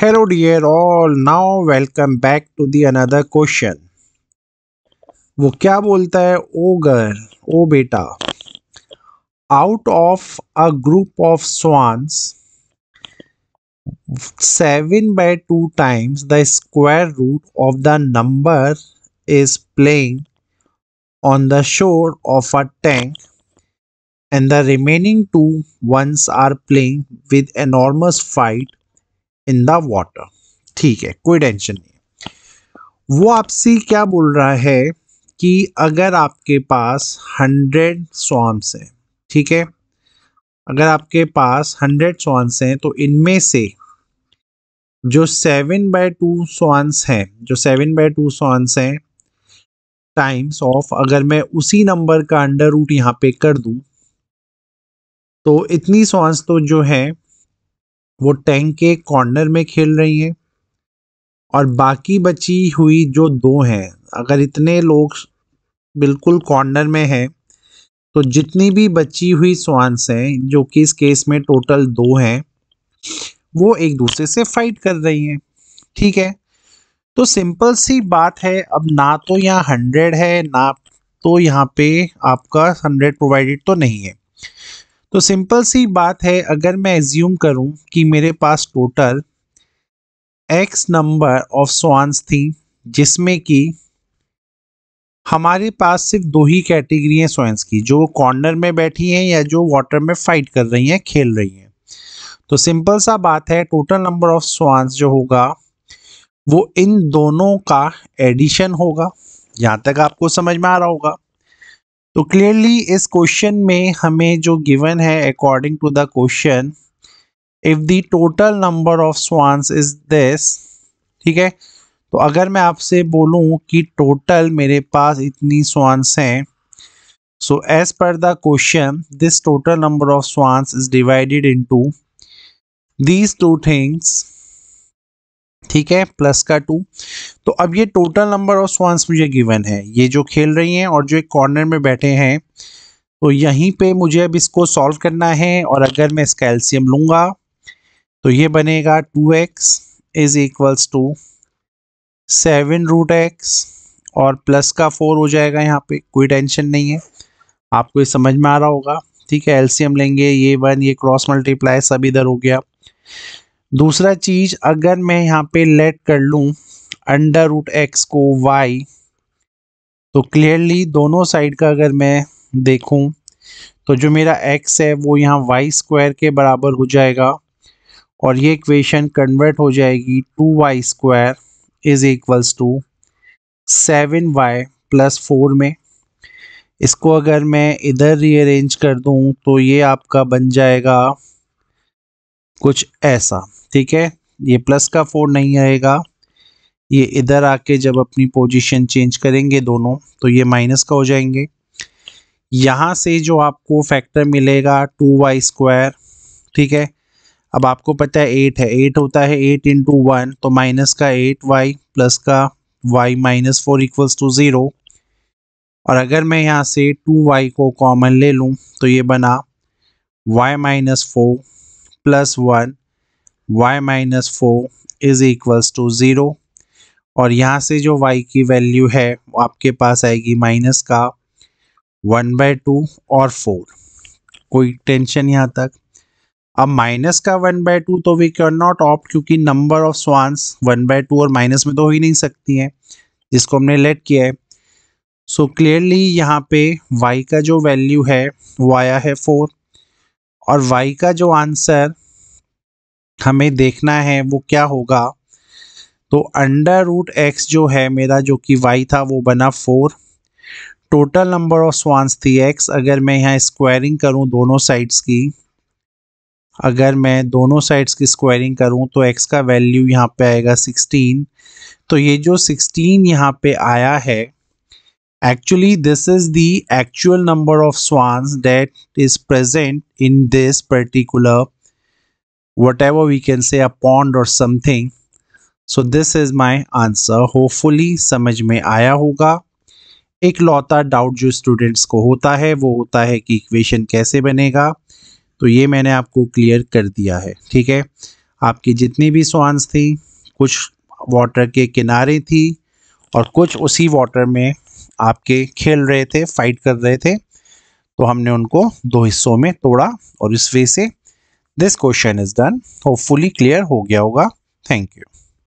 hello dear all now welcome back to the another question वो क्या बोलता है ओ गर्ल ओ बेटा out of a group of swans seven by two times the square root of the number is playing on the shore of a tank and the remaining two ones are playing with enormous fight in the water ठीक है कोई tension नहीं वो आपसे क्या बोल रहा है कि अगर आपके पास हंड्रेड स्वाम्स हैं ठीक है अगर आपके पास हंड्रेड स्वान्स हैं तो इनमें से जो सेवन बाय टू स्वान्स हैं जो सेवन बाय टू स्वान्स हैं टाइम्स ऑफ अगर मैं उसी नंबर का अंडर रूट यहाँ पे कर दूँ तो इतनी स्वान्स तो जो है वो टैंक के कॉर्नर में खेल रही हैं और बाकी बची हुई जो दो हैं अगर इतने लोग बिल्कुल कॉर्नर में हैं तो जितनी भी बची हुई स्वांस हैं जो कि इस केस में टोटल दो हैं वो एक दूसरे से फाइट कर रही हैं ठीक है तो सिंपल सी बात है अब ना तो यहाँ हंड्रेड है ना तो यहाँ पे आपका हंड्रेड प्रोवाइडेड तो नहीं है तो सिंपल सी बात है अगर मैं एज्यूम करूं कि मेरे पास total x number of swans थी जिसमें कि हमारे पास सिर्फ दो ही कैटेगरी हैं स्वांस की जो कॉर्नर में बैठी हैं या जो वाटर में फाइट कर रही हैं खेल रही हैं तो सिंपल सा बात है टोटल नंबर ऑफ स्वान्स जो होगा वो इन दोनों का एडिशन होगा यहाँ तक आपको समझ में आ रहा होगा तो क्लियरली इस क्वेश्चन में हमें जो गिवन है according to the question if the total number of swans is this ठीक है तो अगर मैं आपसे बोलूं कि टोटल मेरे पास इतनी स्वान्स हैं so as per the question this total number of swans is divided into these two things ठीक है प्लस का टू तो अब ये टोटल नंबर ऑफ स्वांस मुझे गिवन है ये जो खेल रही हैं और जो एक कॉर्नर में बैठे हैं तो यहीं पे मुझे अब इसको सॉल्व करना है और अगर मैं इसका एल्सियम लूँगा तो ये बनेगा two x is equals to seven root x और प्लस का फोर हो जाएगा यहाँ पे कोई टेंशन नहीं है आपको ये समझ में आ रहा होगा ठीक है एल्सियम लेंगे ये वन ये क्रॉस मल्टीप्लाई सब इधर हो गया दूसरा चीज अगर मैं यहाँ पे लेट कर लूँ अंडर रूट एक्स को वाई तो क्लियरली दोनों साइड का अगर मैं देखूँ तो जो मेरा एक्स है वो यहाँ वाई स्क्वायर के बराबर हो जाएगा और ये इक्वेशन कन्वर्ट हो जाएगी two y square is equals to seven y plus four में इसको अगर मैं इधर रीअरेंज कर दूँ तो ये आपका बन जाएगा कुछ ऐसा ठीक है ये प्लस का फोर नहीं आएगा ये इधर आके जब अपनी पोजीशन चेंज करेंगे दोनों तो ये माइनस का हो जाएंगे यहाँ से जो आपको फैक्टर मिलेगा टू वाई स्क्वायर ठीक है अब आपको पता है एट है एट होता है एट इंटू वन तो माइनस का एट वाई प्लस का y minus four equals to zero और अगर मैं यहाँ से टू वाई को कॉमन ले लूँ तो ये बना y minus four plus one y minus four is equals to zero और यहाँ से जो y की वैल्यू है वो आपके पास आएगी माइनस का वन बाय टू और फोर कोई टेंशन यहाँ तक अब माइनस का वन बाय टू तो वी कैन नॉट ऑप्ट क्योंकि number of swans one by two और माइनस में तो हो ही नहीं सकती हैं जिसको हमने लेट किया है सो क्लियरली यहाँ पे y का जो वैल्यू है वो आया है फोर और वाई का जो आंसर हमें देखना है वो क्या होगा तो अंडर रूट एक्स जो है मेरा जो कि वाई था वो बना four total number of swans थी एक्स अगर मैं यहाँ स्क्वायरिंग करूँ दोनों साइड्स की अगर मैं दोनों साइड्स की स्क्वायरिंग करूँ तो एक्स का वैल्यू यहाँ पे आएगा सिक्सटीन तो ये जो सिक्सटीन यहाँ पे आया है actually this is the actual number of swans that is present in this particular whatever we can say a pond or something so this is my answer hopefully samajh mein aaya hoga ek lota doubt jo students ko hota hai wo hota hai ki equation kaise banega to ye maine aapko clear kar diya hai theek hai aapki jitni bhi swans thi kuch water ke kinare thi और कुछ उसी water में आपके खेल रहे थे fight कर रहे थे तो हमने उनको दो हिस्सों में तोड़ा और इस वे से this question is done hopefully clear हो गया होगा थैंक यू